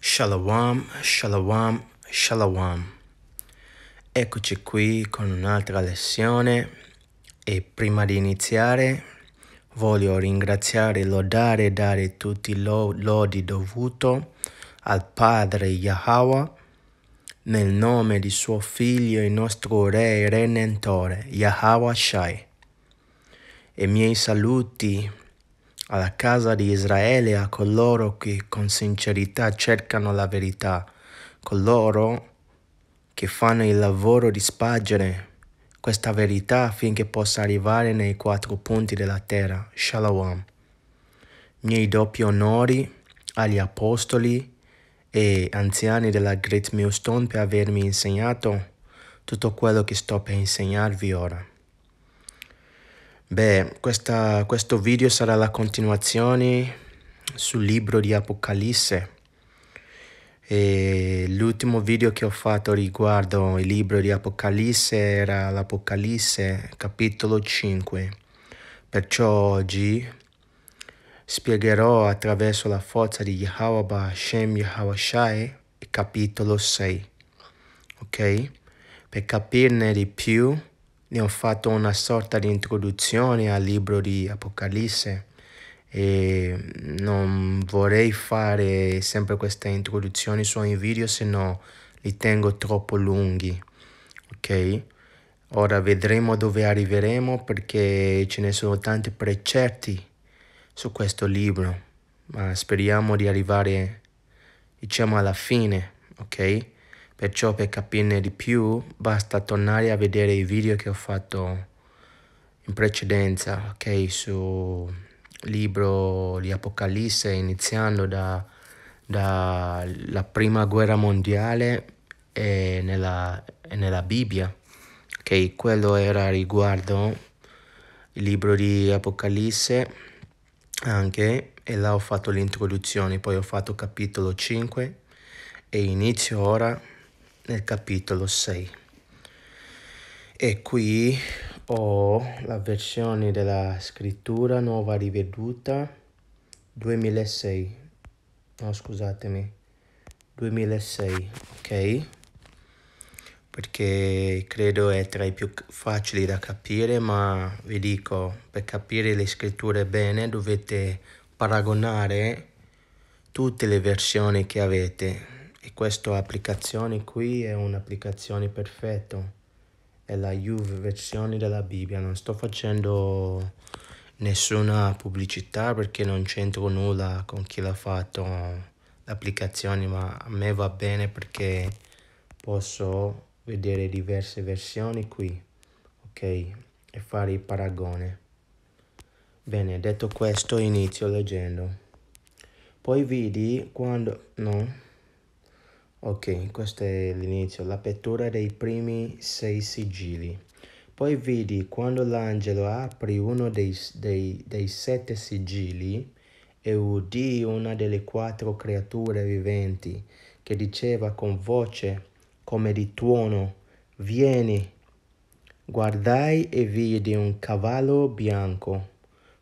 Shalom, shalom, shalom. Eccoci qui con un'altra lezione e prima di iniziare voglio ringraziare, lodare e dare tutti i lodi dovuto al Padre Yahweh nel nome di suo Figlio e nostro Re e Renentore Yahweh Shai. E miei saluti alla casa di Israele, a coloro che con sincerità cercano la verità, coloro che fanno il lavoro di spargere questa verità affinché possa arrivare nei quattro punti della terra. Shalom. Miei doppi onori agli apostoli e anziani della Great Millstone per avermi insegnato tutto quello che sto per insegnarvi ora. Beh, questa, questo video sarà la continuazione sul libro di Apocalisse. E l'ultimo video che ho fatto riguardo il libro di Apocalisse era l'Apocalisse capitolo 5. Perciò oggi spiegherò attraverso la forza di Yahweh Hashem Yahawashai il capitolo 6. Ok? Per capirne di più ne ho fatto una sorta di introduzione al libro di Apocalisse e non vorrei fare sempre queste introduzioni sui video se no li tengo troppo lunghi ok ora vedremo dove arriveremo perché ce ne sono tanti precetti su questo libro ma speriamo di arrivare diciamo alla fine ok Perciò per capirne di più basta tornare a vedere i video che ho fatto in precedenza, ok? Su libro di Apocalisse, iniziando dalla da prima guerra mondiale e nella, e nella Bibbia, ok? Quello era riguardo il libro di Apocalisse anche e là ho fatto l'introduzione, poi ho fatto capitolo 5 e inizio ora nel capitolo 6 e qui ho la versione della scrittura nuova riveduta 2006 no scusatemi 2006 ok perché credo è tra i più facili da capire, ma vi dico, per capire le scritture bene dovete paragonare tutte le versioni che avete, questa applicazione qui è un'applicazione perfetta, è la Juve versione della Bibbia, non sto facendo nessuna pubblicità perché non c'entro nulla con chi l'ha fatto l'applicazione, ma a me va bene perché posso vedere diverse versioni qui, ok, e fare il paragone. Bene, detto questo inizio leggendo. Poi vidi quando... no. Ok, questo è l'inizio, l'apertura dei primi sei sigilli. Poi vedi quando l'angelo aprì uno dei, dei, dei sette sigilli e udì una delle quattro creature viventi che diceva con voce come di tuono, vieni. Guardai e vidi un cavallo bianco.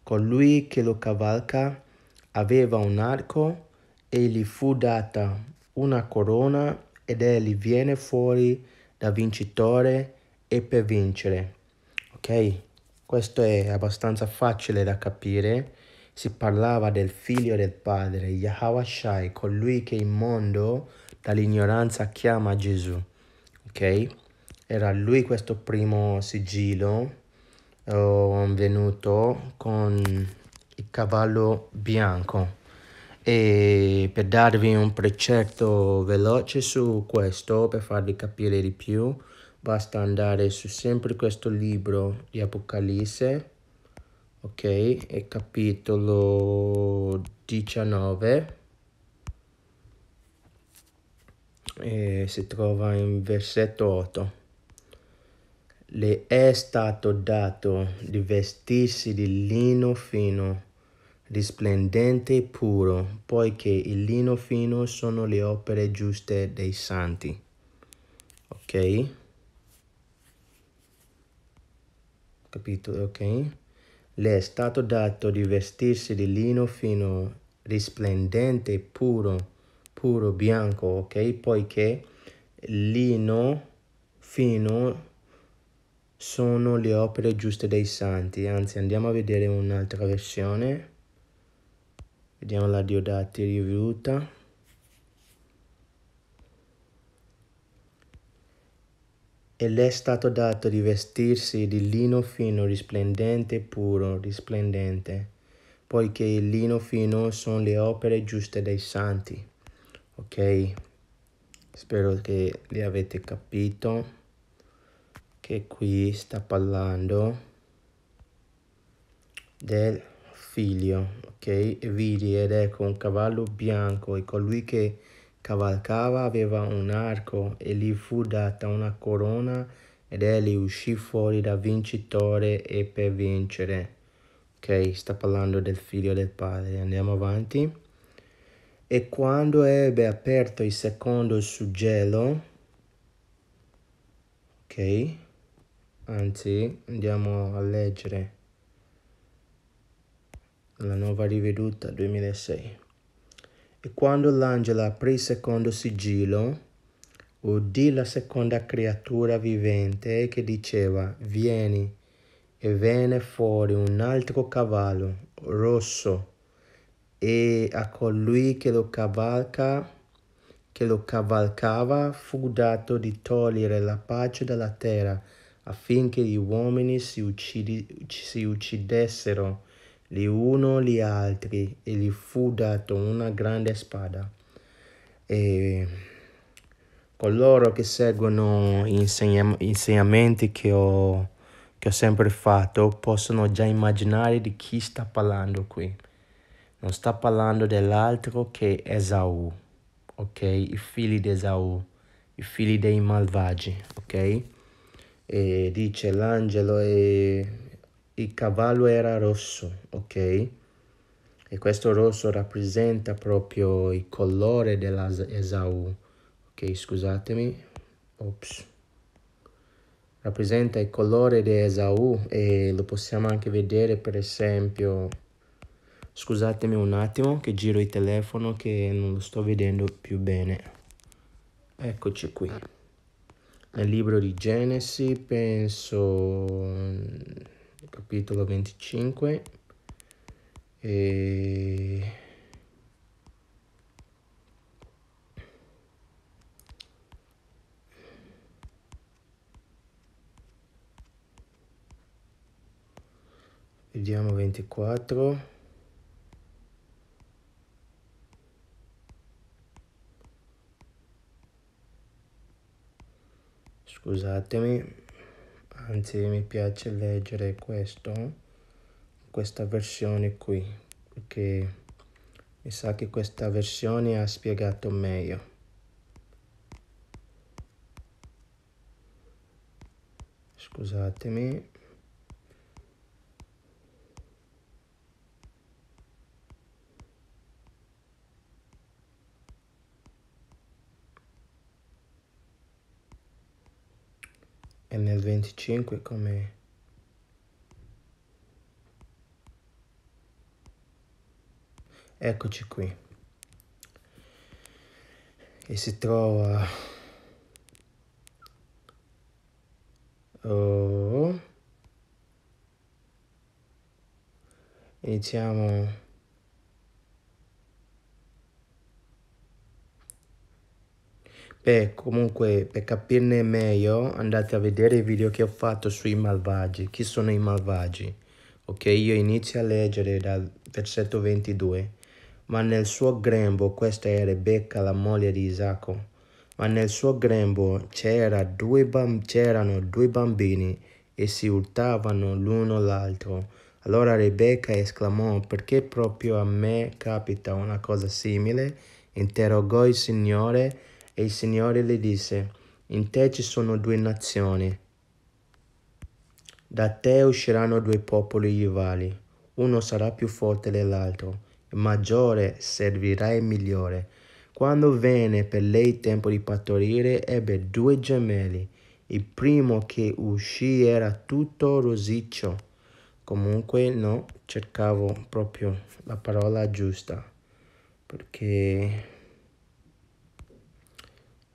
Colui che lo cavalca aveva un arco e gli fu data una corona ed egli viene fuori da vincitore e per vincere. Ok? Questo è abbastanza facile da capire. Si parlava del figlio del padre, Yahawashai, colui che il mondo dall'ignoranza chiama Gesù. Ok? Era lui questo primo sigillo eh, venuto con il cavallo bianco e per darvi un precetto veloce su questo, per farvi capire di più, basta andare su sempre questo libro di Apocalisse, ok, è capitolo 19, e si trova in versetto 8. Le è stato dato di vestirsi di lino fino risplendente e puro, poiché il lino fino sono le opere giuste dei santi. Ok? Capito? Ok? Le è stato dato di vestirsi di lino fino, risplendente, e puro, puro, bianco, ok? Poiché lino fino sono le opere giuste dei santi. Anzi, andiamo a vedere un'altra versione. Vediamo la Diodati riveduta. E le è stato dato di vestirsi di lino fino risplendente puro, risplendente, poiché il lino fino sono le opere giuste dei santi. Ok? Spero che li avete capito che qui sta parlando del figlio, ok? E vidi ed ecco un cavallo bianco e colui che cavalcava aveva un arco e gli fu data una corona ed egli uscì fuori da vincitore e per vincere. Ok, sta parlando del figlio del padre, andiamo avanti. E quando ebbe aperto il secondo suggello, ok, anzi andiamo a leggere alla nuova riveduta 2006. E quando l'angelo aprì il secondo sigillo, udì la seconda creatura vivente che diceva, vieni, e venne fuori un altro cavallo rosso, e a colui che lo cavalca che lo cavalcava fu dato di togliere la pace dalla terra affinché gli uomini si, uccidi, si uccidessero gli uno gli altri e gli fu dato una grande spada. E coloro che seguono gli insegna- insegnamenti che ho, che ho sempre fatto possono già immaginare di chi sta parlando qui. Non sta parlando dell'altro che Esau, ok? I figli di Esau, i figli dei malvagi, ok? E dice l'angelo e il cavallo era rosso, ok? E questo rosso rappresenta proprio il colore dell'Esau, ok? Scusatemi, ops. Rappresenta il colore di Esau e lo possiamo anche vedere per esempio... Scusatemi un attimo che giro il telefono che non lo sto vedendo più bene. Eccoci qui. Nel libro di Genesi penso capitolo 25 e vediamo 24 scusatemi anzi mi piace leggere questo, questa versione qui, perché mi sa che questa versione ha spiegato meglio. Scusatemi. e nel 25 come eccoci qui e si trova oh. iniziamo Beh, comunque per capirne meglio andate a vedere i video che ho fatto sui malvagi. Chi sono i malvagi? Ok, io inizio a leggere dal versetto 22. Ma nel suo grembo, questa è Rebecca, la moglie di Isacco, ma nel suo grembo c'era due c'erano due bambini e si urtavano l'uno l'altro. Allora Rebecca esclamò, perché proprio a me capita una cosa simile? Interrogò il Signore e il Signore le disse, in te ci sono due nazioni. Da te usciranno due popoli rivali, uno sarà più forte dell'altro, il maggiore servirà il migliore. Quando venne per lei il tempo di partorire, ebbe due gemelli. Il primo che uscì era tutto rosiccio. Comunque no, cercavo proprio la parola giusta, perché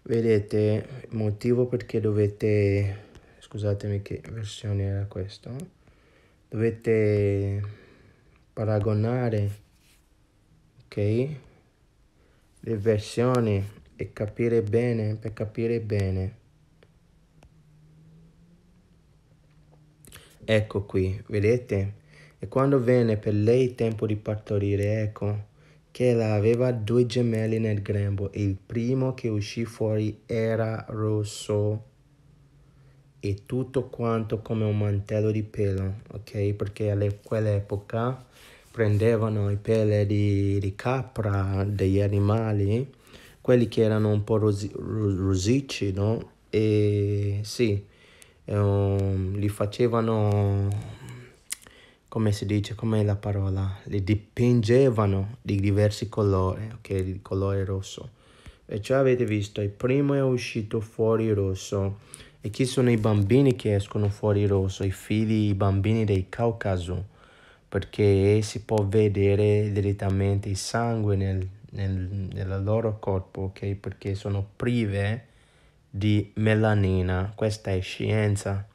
vedete il motivo perché dovete scusatemi che versione era questa dovete paragonare ok le versioni e capire bene per capire bene ecco qui vedete e quando venne per lei tempo di partorire ecco che aveva due gemelli nel grembo. Il primo che uscì fuori era rosso e tutto quanto come un mantello di pelo, ok? Perché a quell'epoca prendevano i peli di, di capra, degli animali, quelli che erano un po' rosi, rosicci, no? E sì, um, li facevano come si dice, come la parola, li dipingevano di diversi colori, ok, il colore rosso. E ciò cioè, avete visto, il primo è uscito fuori rosso. E chi sono i bambini che escono fuori rosso? I figli, i bambini del Caucaso, perché si può vedere direttamente il sangue nel, nel, nel loro corpo, ok? Perché sono prive di melanina. Questa è scienza,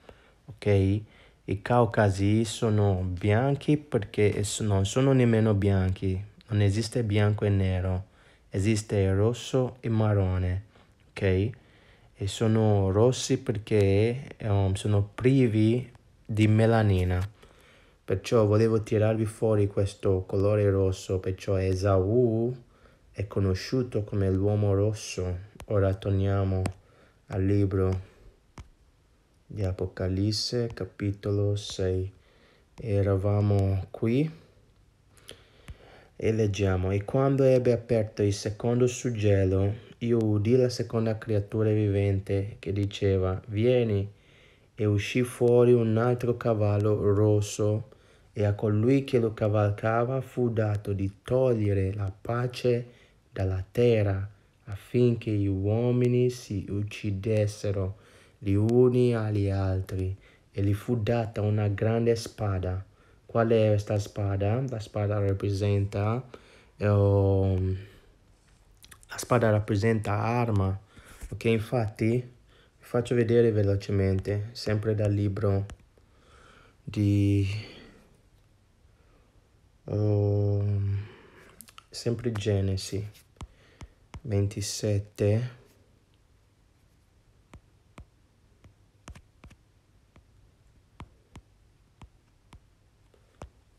ok? I caucasi sono bianchi perché non sono nemmeno bianchi, non esiste bianco e nero, esiste rosso e marrone, ok? E sono rossi perché um, sono privi di melanina. Perciò volevo tirarvi fuori questo colore rosso, perciò Esaù è conosciuto come l'uomo rosso. Ora torniamo al libro di Apocalisse capitolo 6. Eravamo qui e leggiamo, e quando ebbe aperto il secondo suggello, io udì la seconda creatura vivente che diceva, vieni, e uscì fuori un altro cavallo rosso, e a colui che lo cavalcava fu dato di togliere la pace dalla terra affinché gli uomini si uccidessero gli uni agli altri e gli fu data una grande spada. Qual è questa spada? La spada rappresenta, eh, la spada rappresenta arma. Ok, infatti vi faccio vedere velocemente, sempre dal libro di... Oh, sempre Genesi 27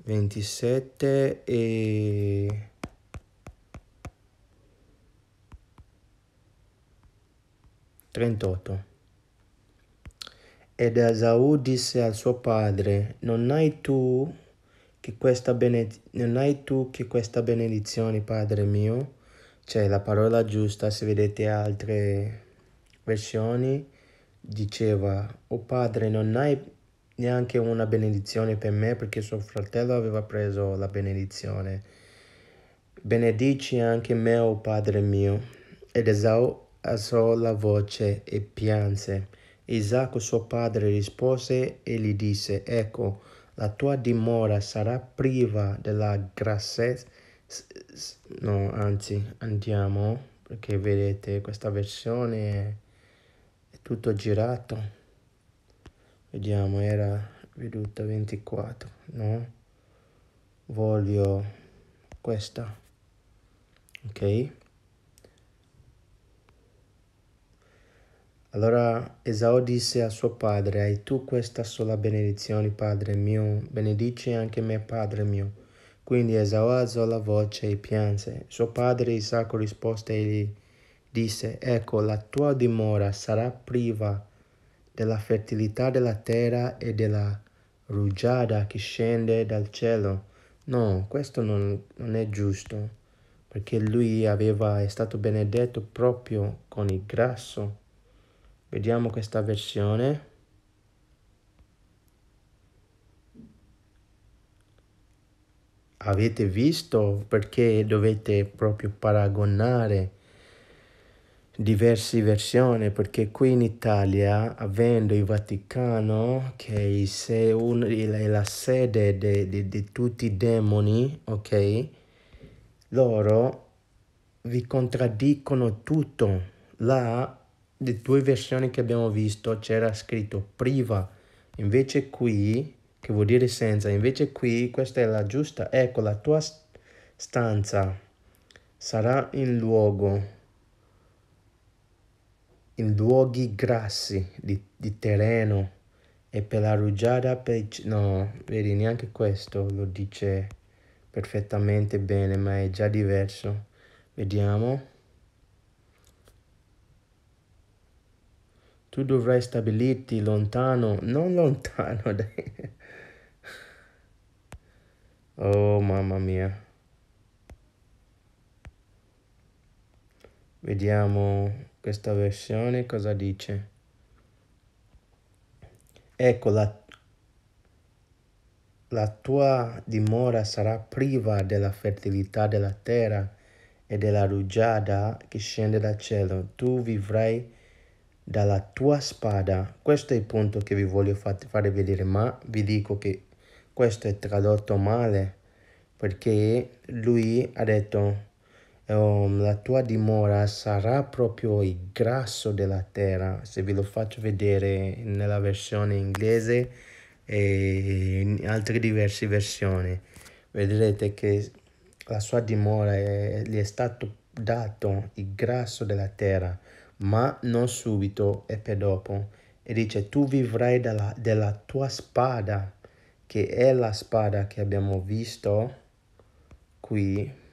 27 e 38. Ed Esaù disse al suo padre, non hai tu che questa, bened- non hai tu che questa benedizione, padre mio? Cioè la parola giusta, se vedete altre versioni, diceva, o oh padre, non hai neanche una benedizione per me perché suo fratello aveva preso la benedizione. Benedici anche me, o oh Padre mio. Ed Esau alzò la voce e pianse. Isacco suo padre rispose e gli disse, ecco, la tua dimora sarà priva della grassezza. No, anzi, andiamo, perché vedete, questa versione è tutto girato vediamo era veduta 24 no voglio questa ok allora Esau disse a suo padre hai tu questa sola benedizione padre mio benedice anche me padre mio quindi Esau alzò la voce e pianse suo padre Isacco rispose e gli disse ecco la tua dimora sarà priva di della fertilità della terra e della rugiada che scende dal cielo. No, questo non, non è giusto, perché lui aveva, è stato benedetto proprio con il grasso. Vediamo questa versione. Avete visto perché dovete proprio paragonare diverse versioni perché qui in Italia, avendo il Vaticano che è, un, è la sede di tutti i demoni, ok? Loro vi contraddicono tutto. Là, le due versioni che abbiamo visto c'era scritto priva, invece qui, che vuol dire senza, invece qui questa è la giusta, ecco la tua stanza sarà in luogo in luoghi grassi di, di terreno e per la rugiada per... no, vedi neanche questo lo dice perfettamente bene ma è già diverso vediamo tu dovrai stabilirti lontano non lontano dai oh mamma mia vediamo questa versione cosa dice? Ecco, la, la tua dimora sarà priva della fertilità della terra e della rugiada che scende dal cielo. Tu vivrai dalla tua spada. Questo è il punto che vi voglio fare vedere, ma vi dico che questo è tradotto male perché lui ha detto um, la tua dimora sarà proprio il grasso della terra. Se ve lo faccio vedere nella versione inglese e in altre diverse versioni, vedrete che la sua dimora è, gli è stato dato il grasso della terra, ma non subito e per dopo. E dice, tu vivrai dalla, della tua spada, che è la spada che abbiamo visto qui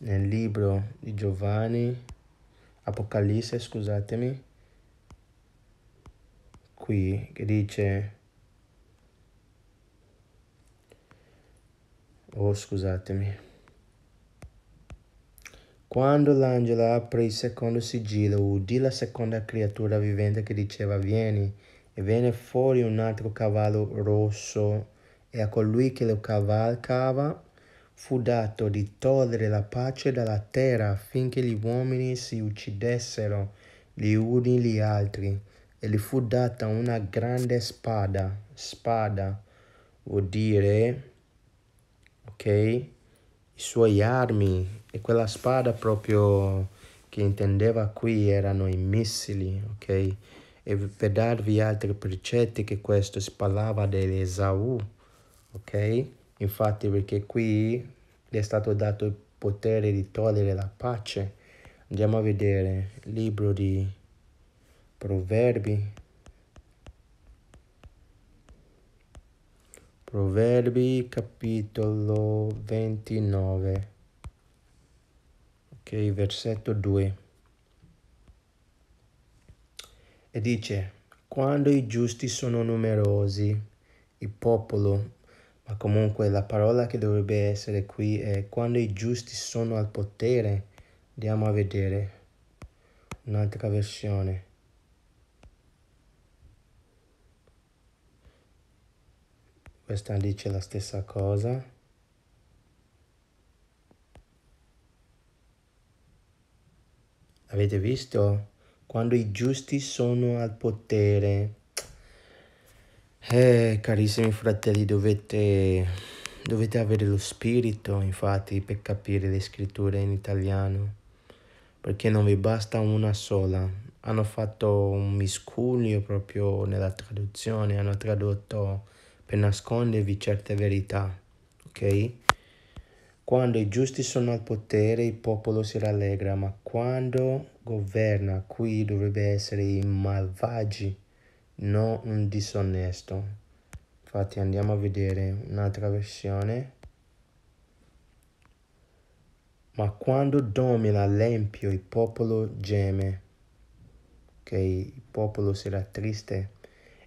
nel libro di Giovanni, Apocalisse, scusatemi, qui che dice, oh scusatemi, quando l'angelo aprì il secondo sigillo, udì la seconda creatura vivente che diceva vieni, e venne fuori un altro cavallo rosso, e a colui che lo cavalcava fu dato di togliere la pace dalla terra affinché gli uomini si uccidessero gli uni gli altri e gli fu data una grande spada. Spada vuol dire, ok, i suoi armi e quella spada proprio che intendeva qui erano i missili, ok? E per darvi altri precetti che questo si parlava dell'Esaù, ok? infatti perché qui gli è stato dato il potere di togliere la pace. Andiamo a vedere il libro di Proverbi. Proverbi capitolo 29. Ok, versetto 2. E dice, quando i giusti sono numerosi, il popolo ma comunque la parola che dovrebbe essere qui è quando i giusti sono al potere. Andiamo a vedere un'altra versione. Questa dice la stessa cosa. Avete visto? Quando i giusti sono al potere. Eh, carissimi fratelli, dovete, dovete avere lo spirito, infatti, per capire le scritture in italiano, perché non vi basta una sola. Hanno fatto un miscuglio proprio nella traduzione, hanno tradotto per nascondervi certe verità, ok? Quando i giusti sono al potere il popolo si rallegra, ma quando governa qui dovrebbe essere i malvagi non un disonnesto. Infatti andiamo a vedere un'altra versione. Ma quando domina l'empio il popolo geme, ok? Il popolo sarà triste.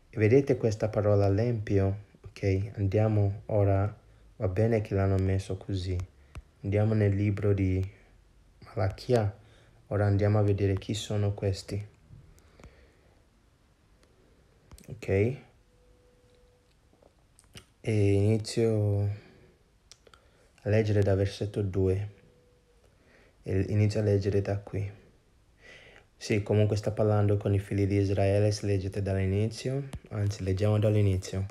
E vedete questa parola l'empio, ok? Andiamo ora, va bene che l'hanno messo così. Andiamo nel libro di Malachia, ora andiamo a vedere chi sono questi ok? E inizio a leggere da versetto 2 e inizio a leggere da qui. Sì, comunque sta parlando con i figli di Israele, se leggete dall'inizio, anzi leggiamo dall'inizio.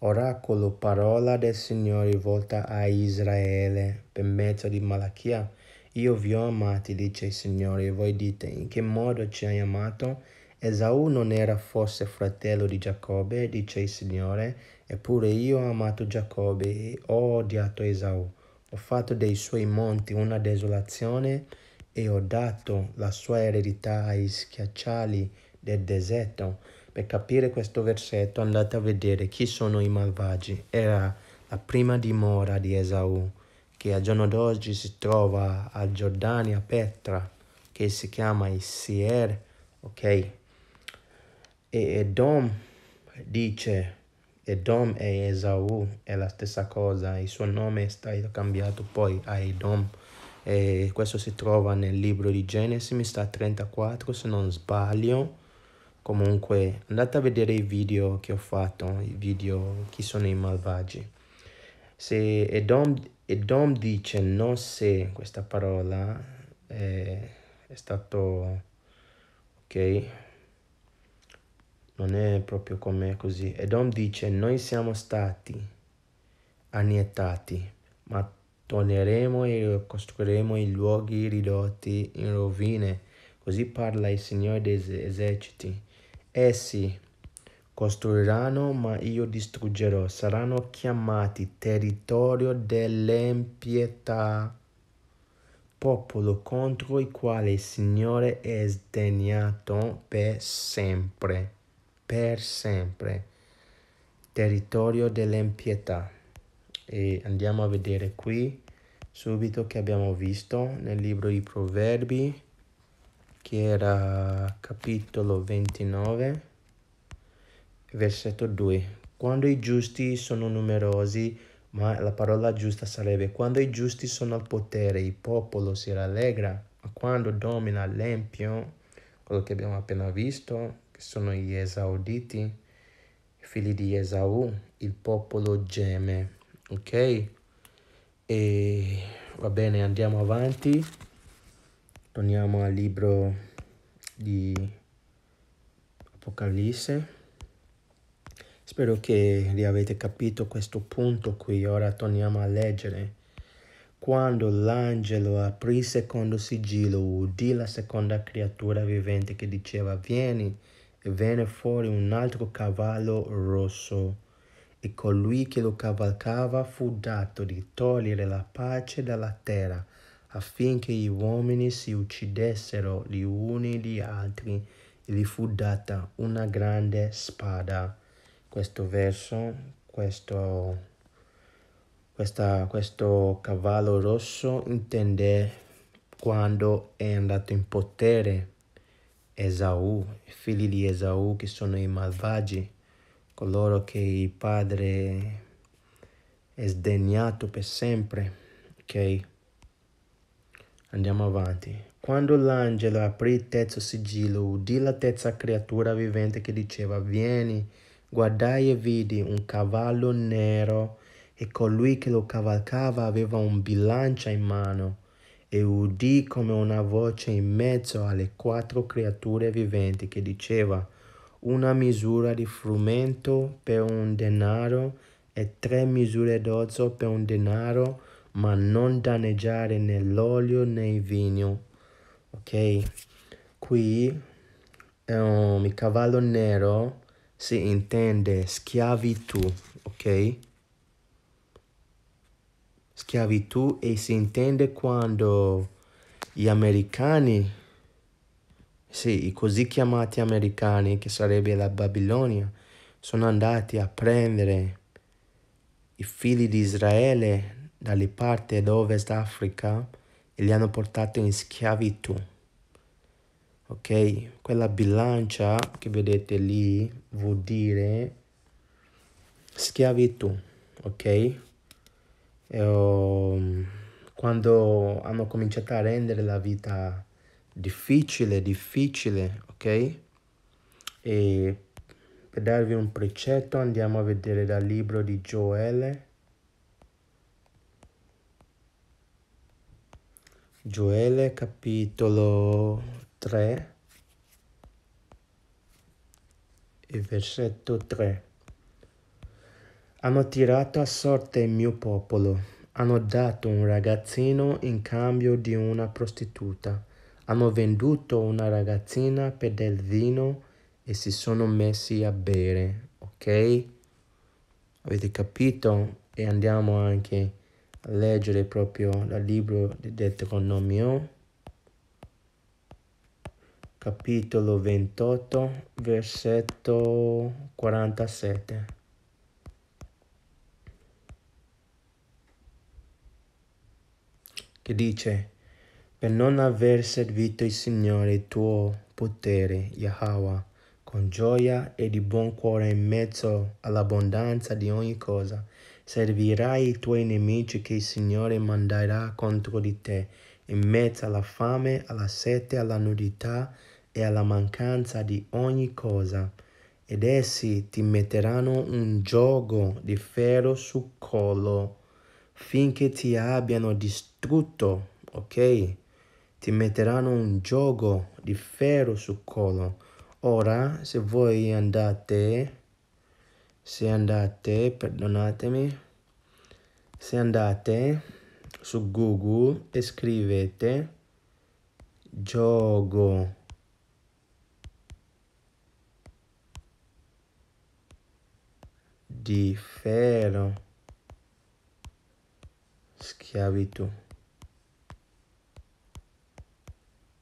Oracolo, parola del Signore rivolta a Israele per mezzo di Malachia. Io vi ho amati, dice il Signore, e voi dite in che modo ci hai amato? Esau non era forse fratello di Giacobbe, dice il Signore, eppure io ho amato Giacobbe e ho odiato Esau. Ho fatto dei suoi monti una desolazione e ho dato la sua eredità ai schiacciali del deserto. Per capire questo versetto andate a vedere chi sono i malvagi. Era la prima dimora di Esau, che al giorno d'oggi si trova a Giordania Petra, che si chiama Isier, ok? E Edom dice, Edom e Esau è la stessa cosa, il suo nome è stato cambiato poi a Edom. E questo si trova nel libro di Genesi, mi sta 34 se non sbaglio. Comunque andate a vedere i video che ho fatto, i video chi sono i malvagi. Se Edom, Edom dice no se questa parola è, eh, è stato ok non è proprio come così. Edom dice, noi siamo stati annietati, ma torneremo e costruiremo i luoghi ridotti in rovine. Così parla il Signore degli eserciti. Essi costruiranno, ma io distruggerò. Saranno chiamati territorio dell'empietà, popolo contro il quale il Signore è sdegnato per sempre per sempre, territorio dell'impietà. E andiamo a vedere qui subito che abbiamo visto nel libro di Proverbi, che era capitolo 29, versetto 2. Quando i giusti sono numerosi, ma la parola giusta sarebbe quando i giusti sono al potere, il popolo si rallegra, ma quando domina l'empio, quello che abbiamo appena visto, che sono gli esauditi, i figli di Esau, il popolo geme, ok? E va bene, andiamo avanti, torniamo al libro di Apocalisse. Spero che li avete capito questo punto qui, ora torniamo a leggere. Quando l'angelo aprì il secondo sigillo, udì la seconda creatura vivente che diceva, vieni, venne fuori un altro cavallo rosso e colui che lo cavalcava fu dato di togliere la pace dalla terra affinché gli uomini si uccidessero gli uni gli altri e gli fu data una grande spada. Questo verso, questo, questa, questo cavallo rosso intende quando è andato in potere Esau, i figli di Esau che sono i malvagi, coloro che il padre è sdegnato per sempre. Ok? Andiamo avanti. Quando l'angelo aprì il terzo sigillo, udì la terza creatura vivente che diceva, vieni, guardai e vidi un cavallo nero e colui che lo cavalcava aveva un bilancia in mano e udì come una voce in mezzo alle quattro creature viventi che diceva una misura di frumento per un denaro e tre misure d'ozzo per un denaro, ma non danneggiare né l'olio né il vino. Ok? Qui um, il cavallo nero si intende schiavitù, ok? schiavitù e si intende quando gli americani, sì, i così chiamati americani, che sarebbe la Babilonia, sono andati a prendere i figli di Israele dalle parti d'Ovest Africa e li hanno portati in schiavitù. Ok? Quella bilancia che vedete lì vuol dire schiavitù, ok? quando hanno cominciato a rendere la vita difficile, difficile, ok? E per darvi un precetto andiamo a vedere dal libro di Gioele. Gioele capitolo 3 e versetto 3. Hanno tirato a sorte il mio popolo, hanno dato un ragazzino in cambio di una prostituta, hanno venduto una ragazzina per del vino e si sono messi a bere, ok? Avete capito? E andiamo anche a leggere proprio dal libro del Deuteronomio, capitolo 28, versetto 47. che dice, per non aver servito il Signore tuo potere, Yahweh, con gioia e di buon cuore in mezzo all'abbondanza di ogni cosa, servirai i tuoi nemici che il Signore manderà contro di te, in mezzo alla fame, alla sete, alla nudità e alla mancanza di ogni cosa. Ed essi ti metteranno un gioco di ferro sul collo finché ti abbiano distrutto, ok? Ti metteranno un gioco di ferro sul collo. Ora, se voi andate, se andate, perdonatemi, se andate su Google e scrivete gioco di ferro schiavitù.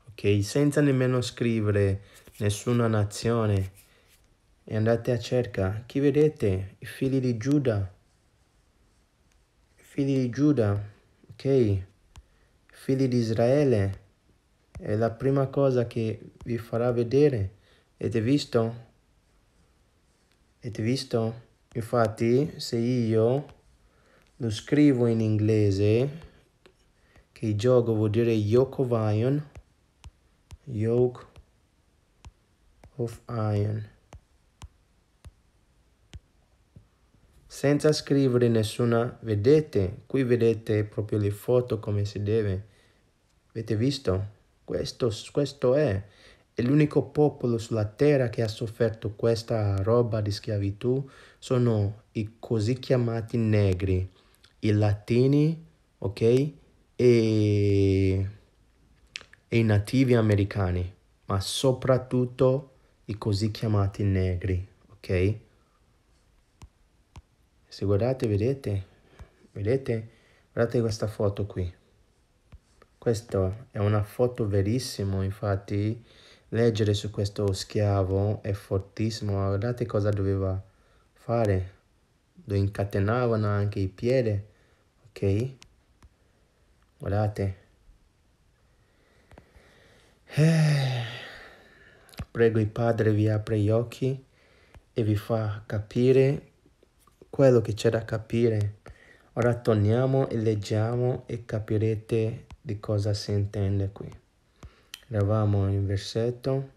Ok, senza nemmeno scrivere nessuna nazione. E andate a cercare chi vedete, i figli di Giuda. I figli di Giuda, ok? I figli di Israele. È la prima cosa che vi farà vedere. Avete visto? Avete visto? Infatti, se io lo scrivo in inglese che il gioco vuol dire yoke of iron yoke of iron senza scrivere nessuna vedete qui vedete proprio le foto come si deve avete visto questo, questo è è l'unico popolo sulla terra che ha sofferto questa roba di schiavitù sono i così chiamati negri i latini, ok? E, e i nativi americani, ma soprattutto i così chiamati negri, ok? Se guardate, vedete, vedete, guardate questa foto qui. Questa è una foto verissima, infatti leggere su questo schiavo è fortissimo. Guardate cosa doveva fare. Lo incatenavano anche i piedi ok? Guardate. Eh. Prego il Padre vi apre gli occhi e vi fa capire quello che c'è da capire. Ora torniamo e leggiamo e capirete di cosa si intende qui. Eravamo in versetto.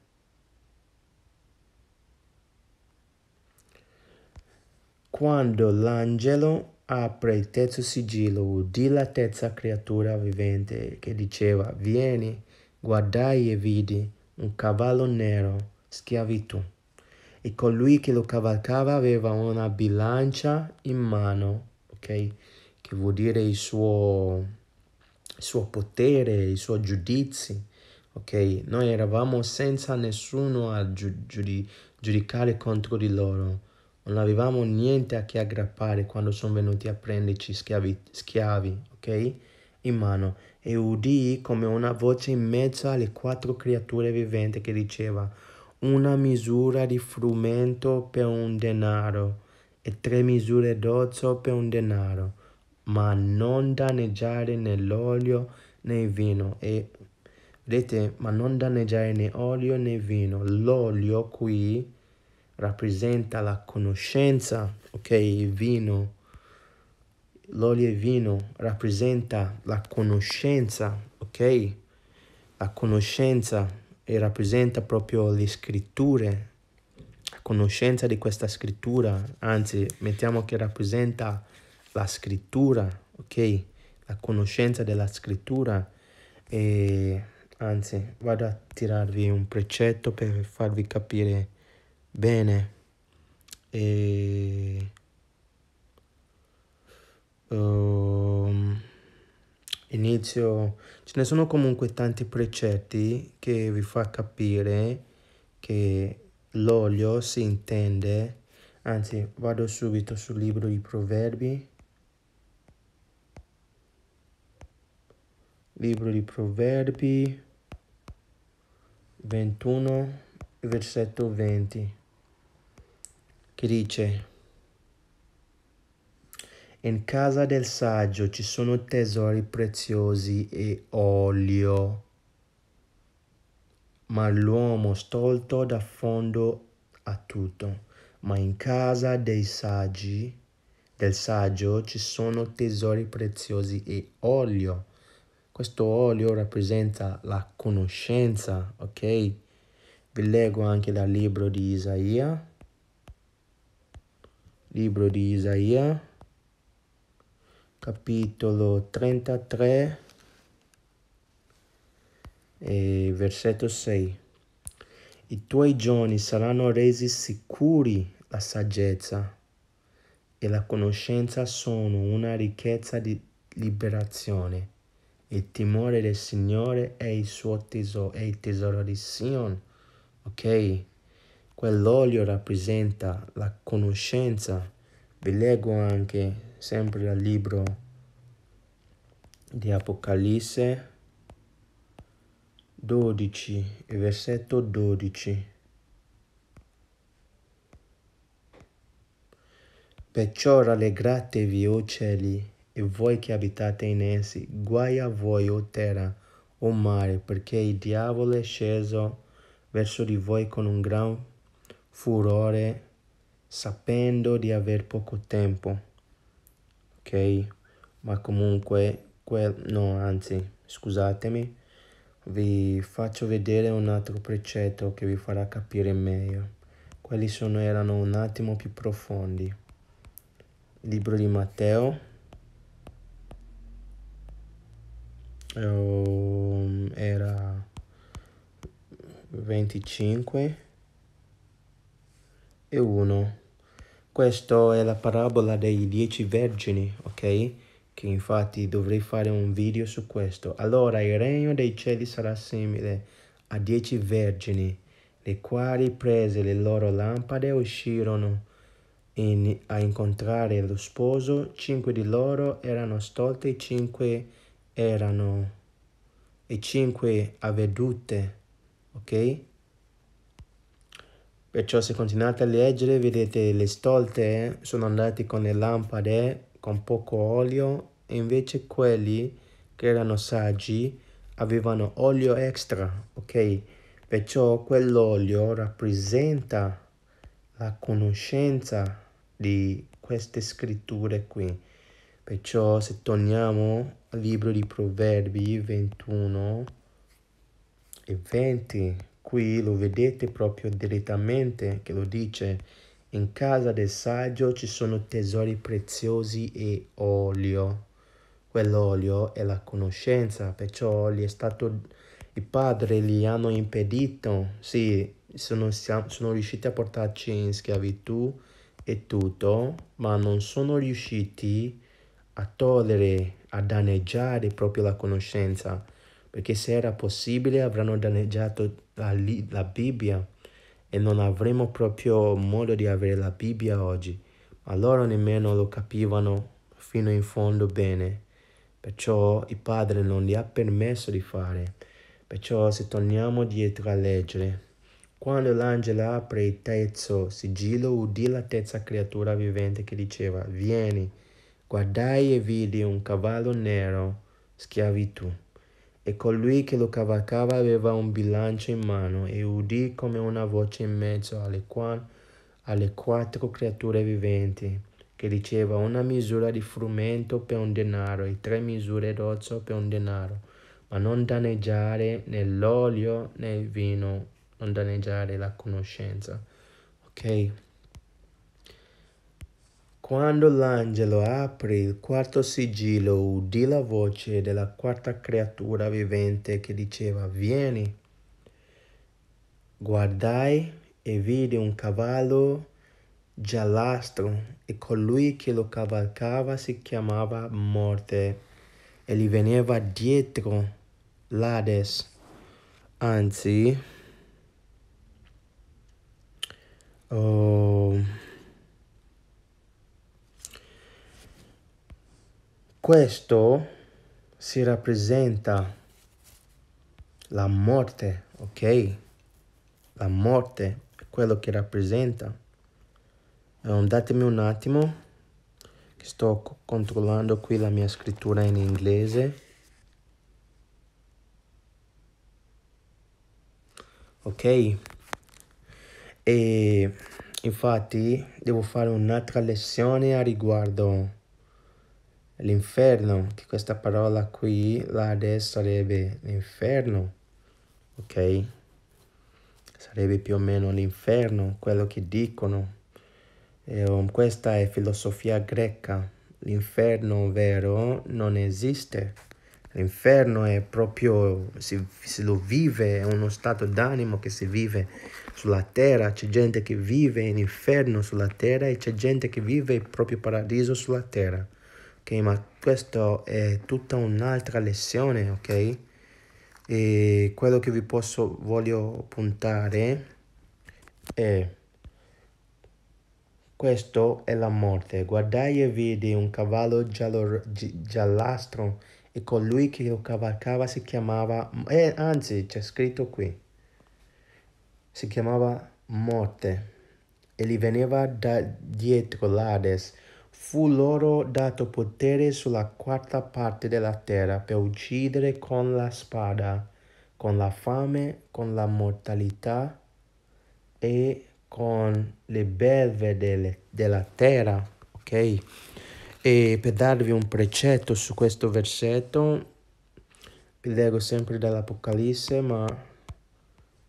Quando l'angelo apre il terzo sigillo udì la terza creatura vivente che diceva vieni, guardai e vidi un cavallo nero, schiavitù, e colui che lo cavalcava aveva una bilancia in mano, ok? Che vuol dire il suo, il suo potere, i suoi giudizi, ok? Noi eravamo senza nessuno a giudi giudicare contro di loro non avevamo niente a che aggrappare quando sono venuti a prenderci schiavi, schiavi ok? In mano e udì come una voce in mezzo alle quattro creature viventi che diceva una misura di frumento per un denaro e tre misure d'ozzo per un denaro, ma non danneggiare né l'olio né il vino. E vedete, ma non danneggiare né olio né vino. L'olio qui rappresenta la conoscenza, ok? Il vino, l'olio e vino rappresenta la conoscenza, ok? La conoscenza e rappresenta proprio le scritture, la conoscenza di questa scrittura, anzi mettiamo che rappresenta la scrittura, ok? La conoscenza della scrittura e anzi vado a tirarvi un precetto per farvi capire Bene. E... Um, inizio. Ce ne sono comunque tanti precetti che vi fa capire che l'olio si intende. Anzi, vado subito sul libro di Proverbi. Libro di Proverbi 21, versetto 20 che dice in casa del saggio ci sono tesori preziosi e olio, ma l'uomo stolto da fondo a tutto. Ma in casa dei saggi, del saggio, ci sono tesori preziosi e olio. Questo olio rappresenta la conoscenza, ok? Vi leggo anche dal libro di Isaia Libro di Isaia, capitolo 33, versetto 6. I tuoi giorni saranno resi sicuri la saggezza e la conoscenza sono una ricchezza di liberazione. Il timore del Signore è il suo tesoro, è il tesoro di Sion. Ok? Quell'olio rappresenta la conoscenza. Vi leggo anche sempre dal libro di Apocalisse 12, versetto 12. Perciò rallegratevi, o cieli, e voi che abitate in essi, guai a voi, o terra, o mare, perché il diavolo è sceso verso di voi con un gran furore sapendo di aver poco tempo, ok? Ma comunque, quel, no, anzi, scusatemi, vi faccio vedere un altro precetto che vi farà capire meglio. Quelli sono, erano un attimo più profondi. libro di Matteo. Ehm, era 25 e 1. Questa è la parabola dei dieci vergini, ok? Che infatti dovrei fare un video su questo. Allora il regno dei cieli sarà simile a dieci vergini, le quali prese le loro lampade uscirono in, a incontrare lo sposo. Cinque di loro erano stolte e cinque erano e cinque avvedute, ok? Perciò se continuate a leggere vedete le stolte eh, sono andate con le lampade, con poco olio, e invece quelli che erano saggi avevano olio extra, ok? Perciò quell'olio rappresenta la conoscenza di queste scritture qui. Perciò se torniamo al libro di Proverbi 21 e 20, Qui lo vedete proprio direttamente che lo dice, in casa del saggio ci sono tesori preziosi e olio. Quell'olio è la conoscenza, perciò gli è stato, i padri gli hanno impedito, sì, sono, sono riusciti a portarci in schiavitù e tutto, ma non sono riusciti a togliere, a danneggiare proprio la conoscenza perché se era possibile avranno danneggiato la, la Bibbia e non avremo proprio modo di avere la Bibbia oggi, ma loro nemmeno lo capivano fino in fondo bene, perciò il Padre non gli ha permesso di fare. Perciò se torniamo dietro a leggere, quando l'angelo apre il terzo sigillo, udì la terza creatura vivente che diceva, vieni, guardai e vidi un cavallo nero, schiavitù e colui che lo cavalcava aveva un bilancio in mano e udì come una voce in mezzo alle, qua- alle quattro creature viventi che diceva una misura di frumento per un denaro e tre misure d'ozzo per un denaro, ma non danneggiare né l'olio né il vino, non danneggiare la conoscenza. Ok? Quando l'angelo apre il quarto sigillo, udì la voce della quarta creatura vivente che diceva, vieni. Guardai e vide un cavallo giallastro e colui che lo cavalcava si chiamava Morte e gli veniva dietro l'Ades. Anzi, oh, Questo si rappresenta la morte, ok? La morte è quello che rappresenta. Um, datemi un attimo, che sto controllando qui la mia scrittura in inglese. Ok? E infatti devo fare un'altra lezione a riguardo l'inferno, che questa parola qui, la res sarebbe l'inferno, ok? Sarebbe più o meno l'inferno, quello che dicono. E, um, questa è filosofia greca. L'inferno vero non esiste. L'inferno è proprio, si, si lo vive, è uno stato d'animo che si vive sulla terra. C'è gente che vive in inferno sulla terra e c'è gente che vive proprio paradiso sulla terra ok ma questo è tutta un'altra lezione ok e quello che vi posso voglio puntare è questo è la morte guardai vidi un cavallo giallo, giallastro e colui che lo cavalcava si chiamava eh, anzi c'è scritto qui si chiamava morte e gli veniva da dietro l'Ades fu loro dato potere sulla quarta parte della terra per uccidere con la spada, con la fame, con la mortalità e con le belve delle, della terra, ok? E per darvi un precetto su questo versetto, vi leggo sempre dall'Apocalisse, ma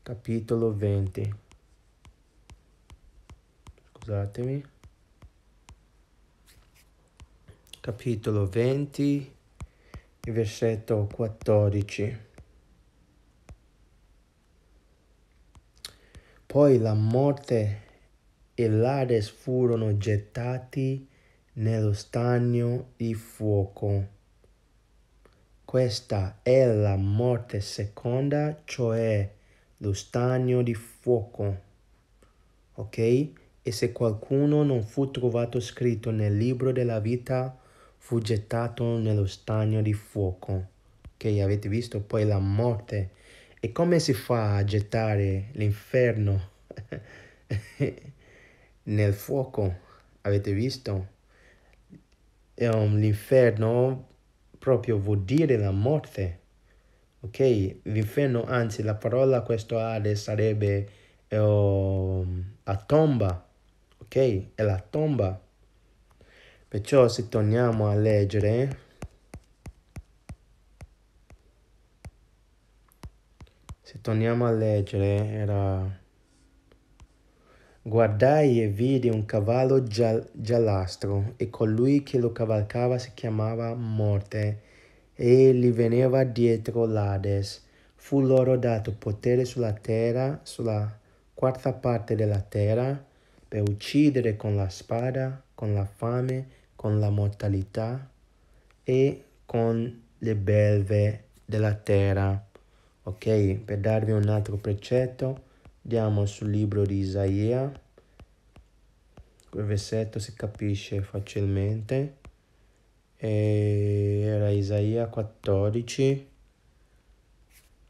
capitolo 20. Scusatemi. capitolo 20, versetto 14. Poi la morte e l'Ades furono gettati nello stagno di fuoco. Questa è la morte seconda, cioè lo stagno di fuoco. Ok? E se qualcuno non fu trovato scritto nel libro della vita, fu gettato nello stagno di fuoco. Ok, avete visto poi la morte. E come si fa a gettare l'inferno nel fuoco? Avete visto? l'inferno proprio vuol dire la morte. Ok? L'inferno, anzi, la parola questo Ade sarebbe um, la tomba. Ok? È la tomba. Perciò se torniamo a leggere, se torniamo a leggere, era... Guardai e vidi un cavallo gial- giallastro e colui che lo cavalcava si chiamava Morte e gli veniva dietro l'Ades. Fu loro dato potere sulla terra, sulla quarta parte della terra, per uccidere con la spada, con la fame, con la mortalità e con le belve della terra. Ok, per darvi un altro precetto, andiamo sul libro di Isaia, quel versetto si capisce facilmente, e era Isaia 14,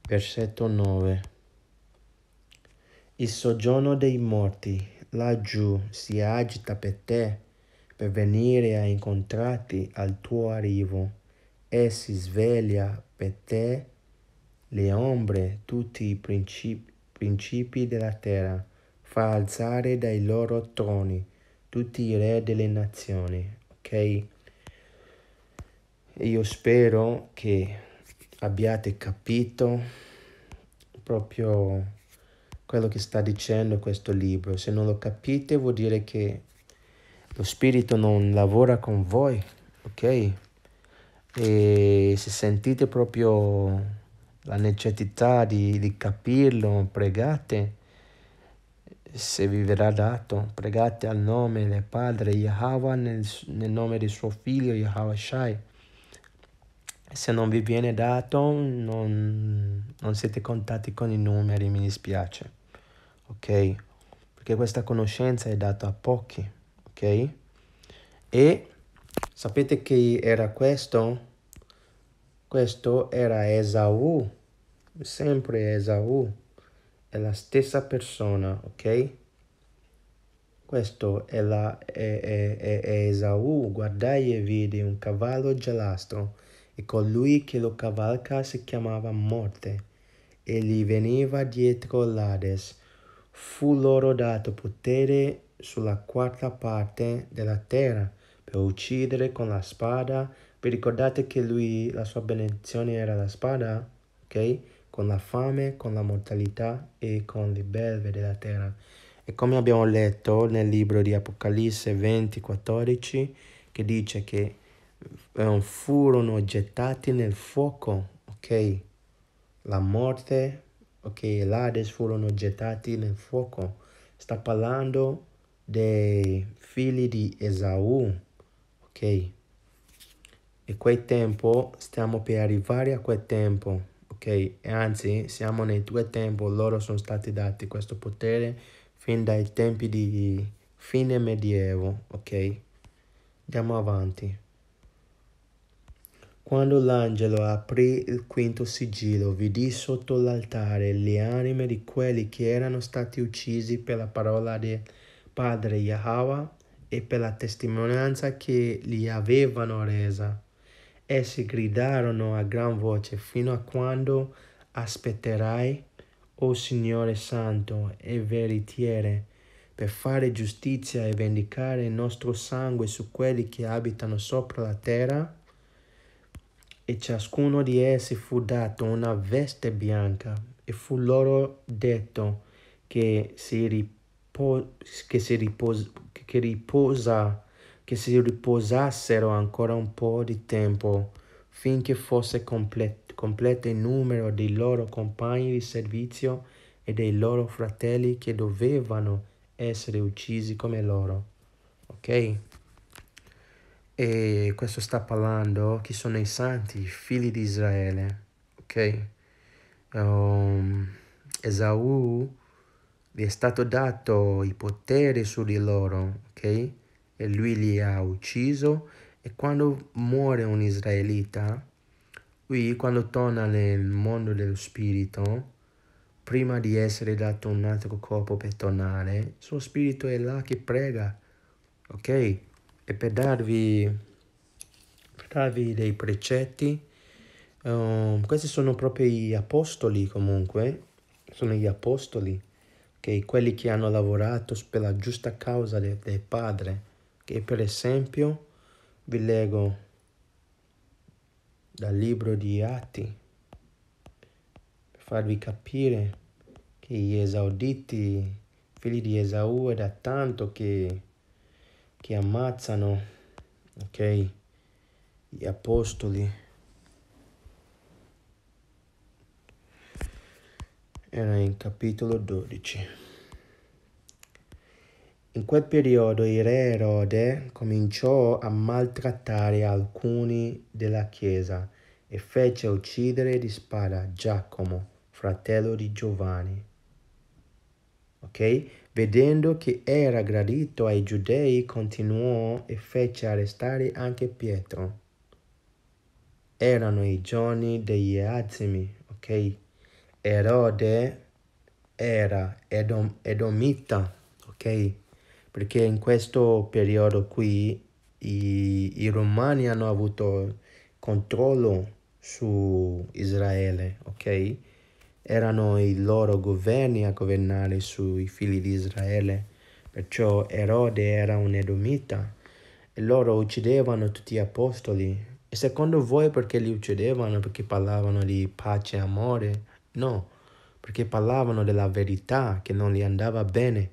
versetto 9. Il soggiorno dei morti laggiù si agita per te per venire a incontrarti al tuo arrivo e si sveglia per te le ombre tutti i principi, principi della terra, fa alzare dai loro troni tutti i re delle nazioni, ok? Io spero che abbiate capito proprio quello che sta dicendo questo libro. Se non lo capite vuol dire che lo spirito non lavora con voi, ok? E se sentite proprio la necessità di, di capirlo, pregate, se vi verrà dato, pregate al nome del Padre Yahweh, nel, nel nome del suo figlio Yahweh Shai. Se non vi viene dato, non, non siete contati con i numeri, mi dispiace, ok? Perché questa conoscenza è data a pochi ok? E sapete chi era questo? Questo era Esau, sempre Esau, è la stessa persona, ok? Questo è, la, è, è, è Esau, guardai e vide un cavallo giallastro e colui che lo cavalca si chiamava Morte e gli veniva dietro l'Ades. Fu loro dato potere sulla quarta parte della terra per uccidere con la spada. Vi ricordate che lui, la sua benedizione era la spada, ok? Con la fame, con la mortalità e con le belve della terra. E come abbiamo letto nel libro di Apocalisse 20, 14, che dice che eh, furono gettati nel fuoco, ok? La morte, ok? L'Ades furono gettati nel fuoco. Sta parlando dei figli di Esau, ok? E quel tempo, stiamo per arrivare a quel tempo, ok? E anzi, siamo nei due tempi, loro sono stati dati questo potere fin dai tempi di fine medievo, ok? Andiamo avanti. Quando l'angelo aprì il quinto sigillo, vidi sotto l'altare le anime di quelli che erano stati uccisi per la parola di padre Yahweh e per la testimonianza che gli avevano resa. Essi gridarono a gran voce fino a quando aspetterai, o oh Signore Santo e veritiere, per fare giustizia e vendicare il nostro sangue su quelli che abitano sopra la terra? E ciascuno di essi fu dato una veste bianca e fu loro detto che si ripetere ripo- che, si ripos- che, riposa- che si riposassero ancora un po' di tempo finché fosse complet- completo il numero dei loro compagni di servizio e dei loro fratelli che dovevano essere uccisi come loro. Ok? E questo sta parlando chi sono i santi, i figli di Israele. Ok? Um, Esaù vi è stato dato il potere su di loro, ok? E lui li ha ucciso e quando muore un israelita, lui quando torna nel mondo dello spirito, prima di essere dato un altro corpo per tornare, il suo spirito è là che prega, ok? E per darvi, per darvi dei precetti, um, questi sono proprio gli apostoli comunque, sono gli apostoli che quelli che hanno lavorato per la giusta causa del, del Padre, che per esempio vi leggo dal libro di Atti, per farvi capire che gli esauditi, figli di Esau, è da tanto che, che ammazzano, ok, gli apostoli. era in capitolo 12. In quel periodo il re Erode cominciò a maltrattare alcuni della chiesa e fece uccidere di spada Giacomo, fratello di Giovanni. Ok? Vedendo che era gradito ai giudei, continuò e fece arrestare anche Pietro. Erano i giorni degli azimi, ok? Erode era Edom, edomita, ok? Perché in questo periodo qui i, i romani hanno avuto controllo su Israele, ok? Erano i loro governi a governare sui figli di Israele, perciò Erode era un edomita e loro uccidevano tutti gli apostoli. E secondo voi perché li uccidevano? Perché parlavano di pace e amore? No, perché parlavano della verità che non gli andava bene,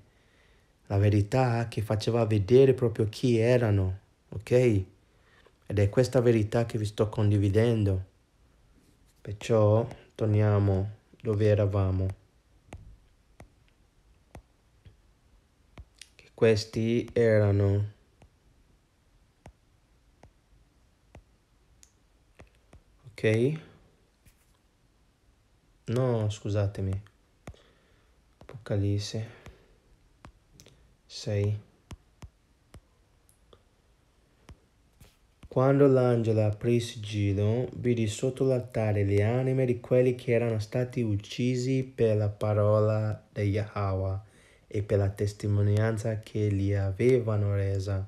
la verità che faceva vedere proprio chi erano, ok? Ed è questa verità che vi sto condividendo. Perciò torniamo dove eravamo. Che questi erano ok? No, scusatemi. Apocalisse 6. Quando l'angelo aprì il sigillo, vidi sotto l'altare le anime di quelli che erano stati uccisi per la parola di Yahweh e per la testimonianza che gli avevano resa.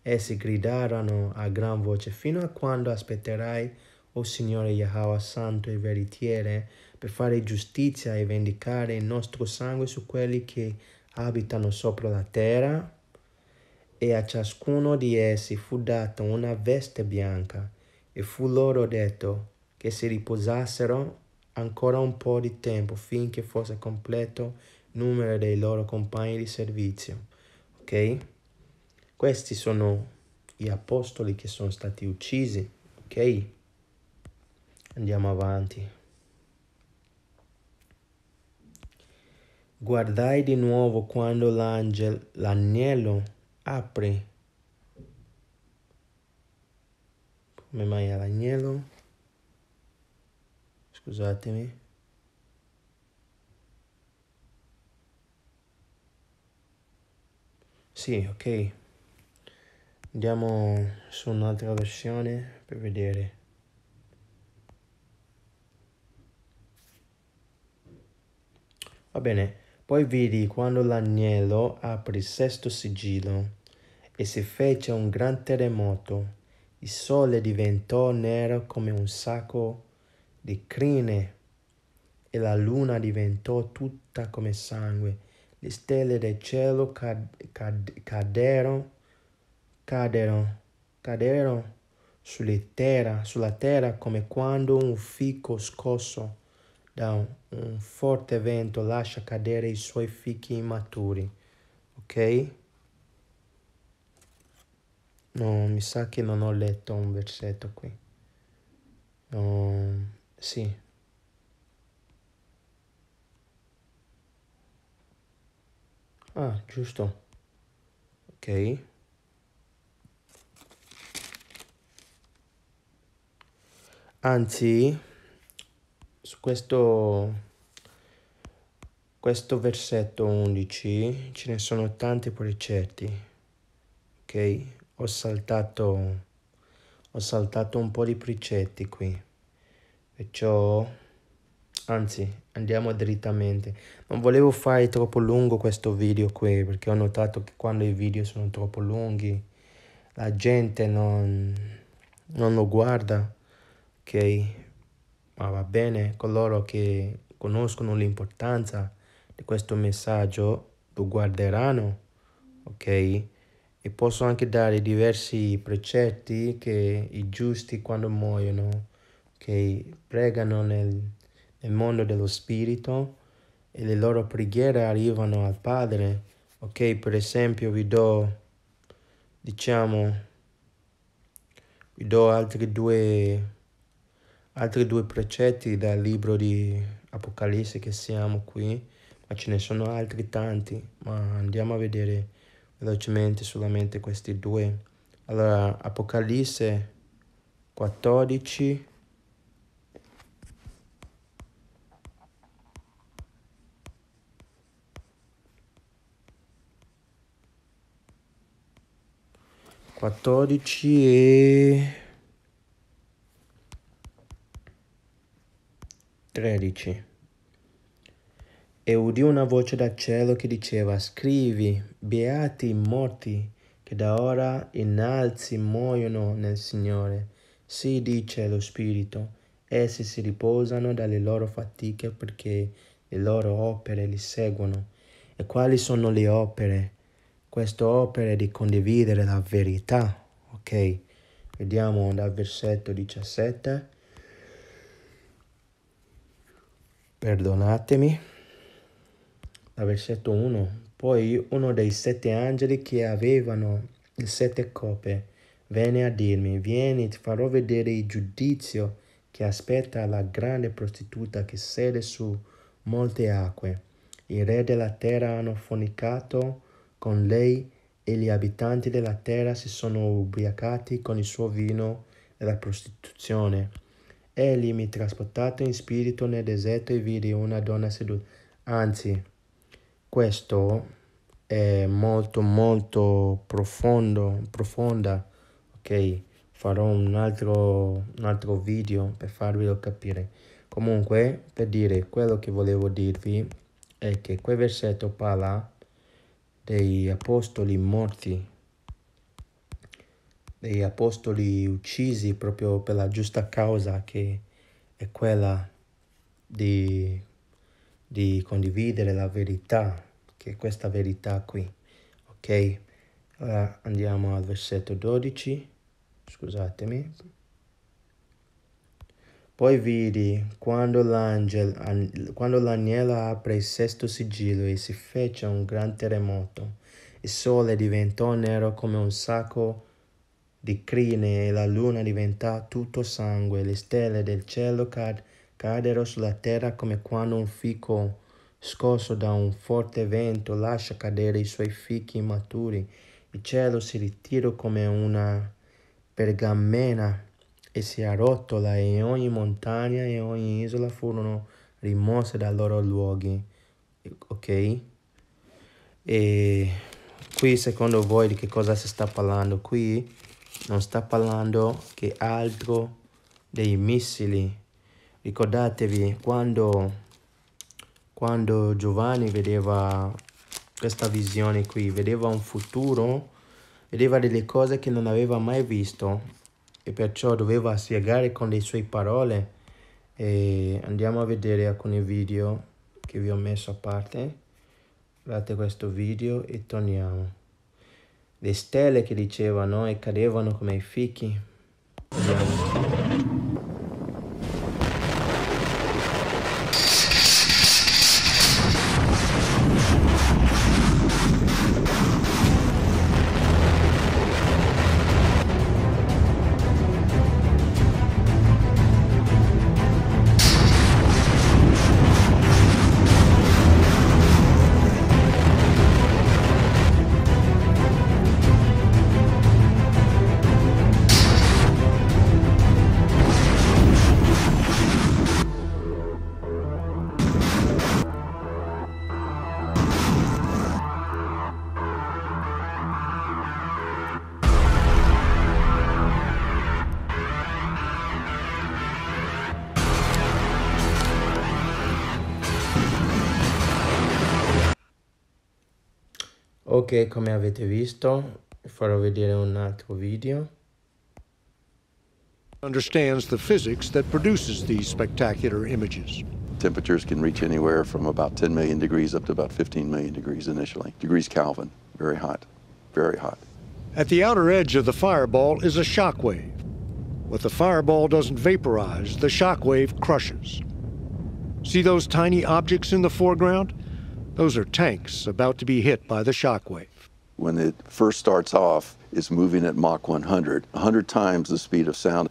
Essi gridarono a gran voce fino a quando aspetterai, o oh Signore Yahweh santo e veritiere, per fare giustizia e vendicare il nostro sangue su quelli che abitano sopra la terra, e a ciascuno di essi fu data una veste bianca, e fu loro detto che si riposassero ancora un po' di tempo finché fosse completo il numero dei loro compagni di servizio. Ok? Questi sono gli apostoli che sono stati uccisi. Ok? Andiamo avanti. Guardai di nuovo quando l'angel, l'agnello, apre. Come mai l'agnello? Scusatemi. Sì, ok. Andiamo su un'altra versione per vedere. Va bene, poi vidi quando l'agnello aprì il sesto sigillo e si fece un gran terremoto. Il sole diventò nero come un sacco di crine e la luna diventò tutta come sangue. Le stelle del cielo cad- cad- caddero, caddero, caddero sulla terra, sulla terra come quando un fico scosso da un forte vento lascia cadere i suoi fichi immaturi, ok? No, mi sa che non ho letto un versetto qui. No, sì. Ah, giusto. Ok. Anzi, su questo, questo versetto 11 ce ne sono tanti precetti, ok? Ho saltato, ho saltato un po' di precetti qui, perciò, anzi, andiamo direttamente. Non volevo fare troppo lungo questo video qui, perché ho notato che quando i video sono troppo lunghi, la gente non, non lo guarda, ok? ma va bene coloro che conoscono l'importanza di questo messaggio lo guarderanno, ok? E posso anche dare diversi precetti che i giusti quando muoiono, che pregano nel, nel mondo dello spirito e le loro preghiere arrivano al Padre, ok? Per esempio vi do, diciamo, vi do altri due altri due precetti dal libro di Apocalisse che siamo qui, ma ce ne sono altri tanti, ma andiamo a vedere velocemente solamente questi due. Allora, Apocalisse 14. Quattordici e 13 E udì una voce dal cielo che diceva, scrivi, beati i morti che da ora innalzi muoiono nel Signore. Sì, dice lo Spirito, essi si riposano dalle loro fatiche perché le loro opere li seguono. E quali sono le opere? Questa opera è di condividere la verità, ok? Vediamo dal versetto 17. Perdonatemi. Al versetto 1. Poi uno dei sette angeli che avevano le sette coppe venne a dirmi, vieni, ti farò vedere il giudizio che aspetta la grande prostituta che sede su molte acque. I re della terra hanno fornicato con lei e gli abitanti della terra si sono ubriacati con il suo vino e la prostituzione. Egli mi trasportato in spirito nel deserto e vide una donna seduta. Anzi, questo è molto molto profondo, profonda, ok? Farò un altro, un altro video per farvelo capire. Comunque, per dire quello che volevo dirvi è che quel versetto parla degli apostoli morti, degli apostoli uccisi proprio per la giusta causa che è quella di, di condividere la verità, che è questa verità qui. Ok? Ora andiamo al versetto 12, scusatemi. Poi vidi quando, l'angel, quando l'agnello apre il sesto sigillo e si fece un gran terremoto. Il sole diventò nero come un sacco di crine e la luna diventa tutto sangue, le stelle del cielo cad- cadero sulla terra come quando un fico scosso da un forte vento lascia cadere i suoi fichi immaturi. Il cielo si ritira come una pergamena e si arrotola e ogni montagna e ogni isola furono rimosse dai loro luoghi. Ok? E qui secondo voi di che cosa si sta parlando? Qui non sta parlando che altro dei missili. Ricordatevi quando, quando Giovanni vedeva questa visione qui, vedeva un futuro, vedeva delle cose che non aveva mai visto e perciò doveva spiegare con le sue parole. E andiamo a vedere alcuni video che vi ho messo a parte. Guardate questo video e torniamo le stelle che dicevano e cadevano come i fichi. Vediamo. Ok, come avete visto, farò vedere un altro video. Understands the physics that produces these spectacular images. Temperatures can reach anywhere from about 10 million degrees up to about 15 million degrees initially. Degrees Kelvin, very hot, very hot. At the outer edge of the fireball is a shock wave. What the fireball doesn't vaporize, the shock wave crushes. See those tiny objects in the foreground? Those are tanks about to be hit by the shockwave. When it first starts off, it's moving at Mach 100, 100 times the speed of sound.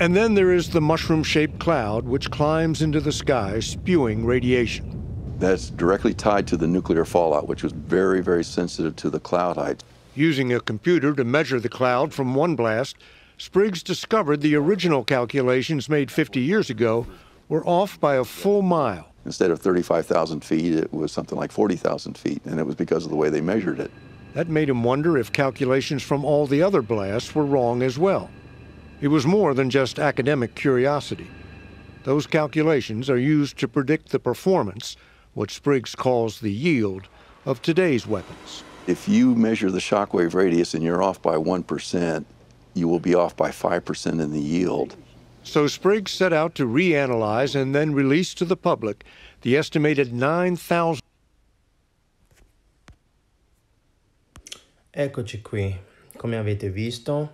And then there is the mushroom shaped cloud, which climbs into the sky, spewing radiation. That's directly tied to the nuclear fallout, which was very, very sensitive to the cloud height. Using a computer to measure the cloud from one blast, Spriggs discovered the original calculations made 50 years ago were off by a full mile. Instead of 35,000 feet, it was something like 40,000 feet, and it was because of the way they measured it. That made him wonder if calculations from all the other blasts were wrong as well. It was more than just academic curiosity. Those calculations are used to predict the performance, what Spriggs calls the yield, of today's weapons. If you measure the shockwave radius and you're off by 1%, you will be off by 5% in the yield. So Spriggs set out to reanalyze and then release to the public the estimated 9,000. Eccoci qui, come avete visto.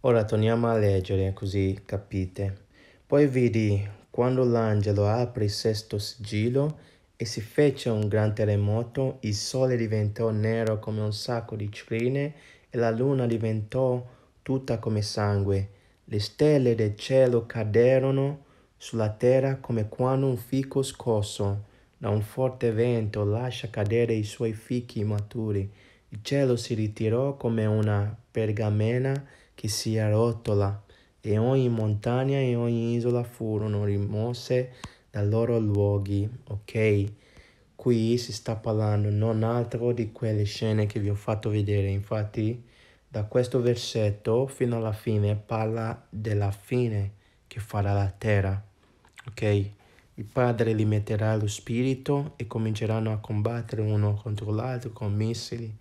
Ora torniamo a leggere così capite. Poi vedi quando l'angelo apre il sesto sigillo e si fece un gran terremoto, il sole diventò nero come un sacco di crine e la luna diventò tutta come sangue le stelle del cielo caderono sulla terra come quando un fico scosso da un forte vento lascia cadere i suoi fichi maturi. Il cielo si ritirò come una pergamena che si arrotola e ogni montagna e ogni isola furono rimosse dai loro luoghi. Ok? Qui si sta parlando non altro di quelle scene che vi ho fatto vedere. Infatti da questo versetto fino alla fine parla della fine che farà la terra. Ok? Il padre li metterà lo spirito e cominceranno a combattere uno contro l'altro con missili.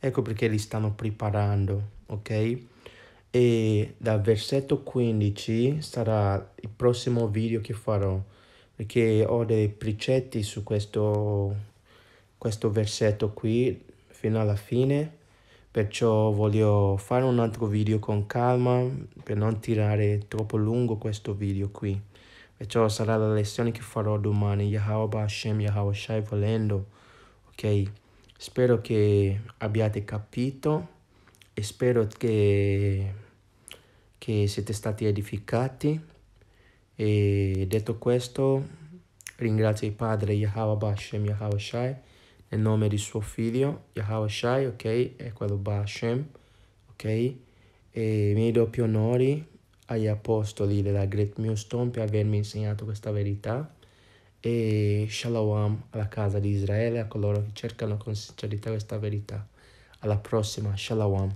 Ecco perché li stanno preparando, ok? E dal versetto 15 sarà il prossimo video che farò, perché ho dei precetti su questo, questo versetto qui fino alla fine perciò voglio fare un altro video con calma per non tirare troppo lungo questo video qui. Perciò sarà la lezione che farò domani, Yahweh Hashem, Yahweh Shai volendo, ok? Spero che abbiate capito e spero che, che siete stati edificati. E detto questo, ringrazio il Padre Yahweh Hashem, Yahweh Shai nel nome di suo figlio, Yahweh Shai, ok? E quello Bashem, ok? E mi doppio onori agli apostoli della Great Millstone per avermi insegnato questa verità e shalom alla casa di Israele, a coloro che cercano con sincerità questa verità. Alla prossima, shalom.